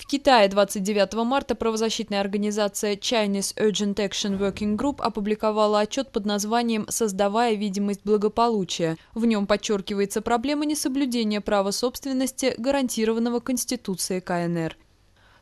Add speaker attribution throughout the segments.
Speaker 1: В Китае 29 марта правозащитная организация Chinese Urgent Action Working Group опубликовала отчет под названием «Создавая видимость благополучия». В нем подчеркивается проблема несоблюдения права собственности, гарантированного Конституцией КНР.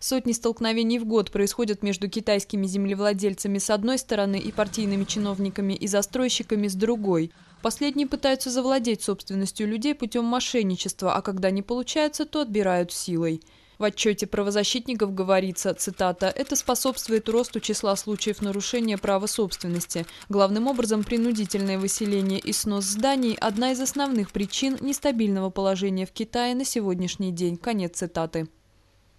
Speaker 1: Сотни столкновений в год происходят между китайскими землевладельцами с одной стороны и партийными чиновниками и застройщиками с другой. Последние пытаются завладеть собственностью людей путем мошенничества, а когда не получается, то отбирают силой. В отчете правозащитников говорится, цитата, «это способствует росту числа случаев нарушения права собственности. Главным образом, принудительное выселение и снос зданий – одна из основных причин нестабильного положения в Китае на сегодняшний день». Конец цитаты.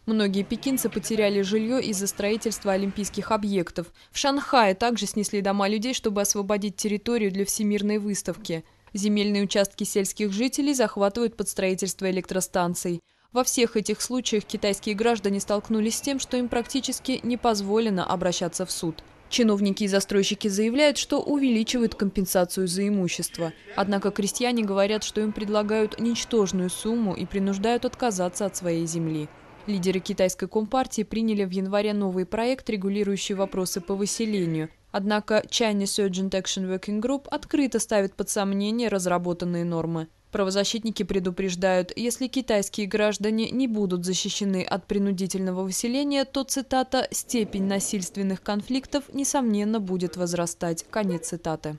Speaker 1: Многие пекинцы потеряли жилье из-за строительства олимпийских объектов. В Шанхае также снесли дома людей, чтобы освободить территорию для всемирной выставки. Земельные участки сельских жителей захватывают под строительство электростанций. Во всех этих случаях китайские граждане столкнулись с тем, что им практически не позволено обращаться в суд. Чиновники и застройщики заявляют, что увеличивают компенсацию за имущество. Однако крестьяне говорят, что им предлагают ничтожную сумму и принуждают отказаться от своей земли. Лидеры китайской компартии приняли в январе новый проект, регулирующий вопросы по выселению. Однако China Urgent Action Working Group открыто ставит под сомнение разработанные нормы. Правозащитники предупреждают, если китайские граждане не будут защищены от принудительного выселения, то, цитата, «степень насильственных конфликтов, несомненно, будет возрастать». Конец цитаты.